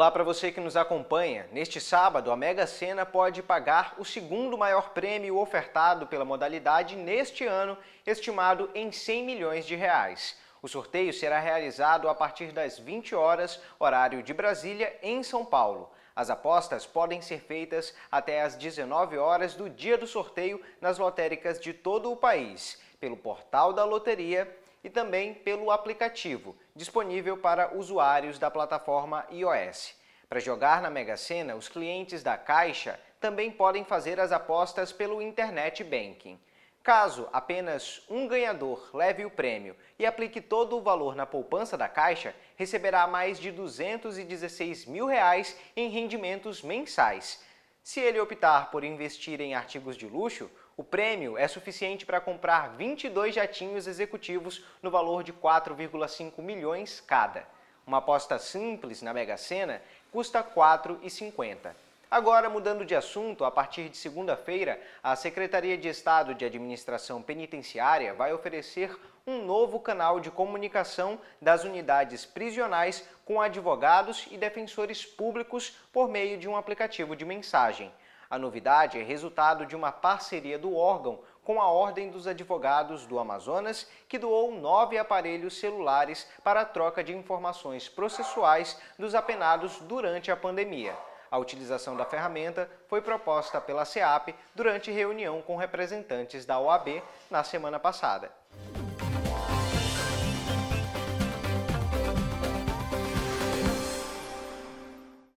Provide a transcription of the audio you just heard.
Olá para você que nos acompanha. Neste sábado, a Mega Sena pode pagar o segundo maior prêmio ofertado pela modalidade neste ano, estimado em 100 milhões de reais. O sorteio será realizado a partir das 20 horas, horário de Brasília, em São Paulo. As apostas podem ser feitas até às 19 horas do dia do sorteio nas lotéricas de todo o país, pelo portal da loteria e também pelo aplicativo, disponível para usuários da plataforma iOS. Para jogar na Mega Sena, os clientes da Caixa também podem fazer as apostas pelo Internet Banking. Caso apenas um ganhador leve o prêmio e aplique todo o valor na poupança da Caixa, receberá mais de R$ 216 mil reais em rendimentos mensais. Se ele optar por investir em artigos de luxo, o prêmio é suficiente para comprar 22 jatinhos executivos no valor de 4,5 milhões cada. Uma aposta simples na Mega Sena custa 4,50. Agora, mudando de assunto, a partir de segunda-feira, a Secretaria de Estado de Administração Penitenciária vai oferecer um novo canal de comunicação das unidades prisionais com advogados e defensores públicos por meio de um aplicativo de mensagem. A novidade é resultado de uma parceria do órgão com a Ordem dos Advogados do Amazonas, que doou nove aparelhos celulares para a troca de informações processuais dos apenados durante a pandemia. A utilização da ferramenta foi proposta pela SEAP durante reunião com representantes da OAB na semana passada.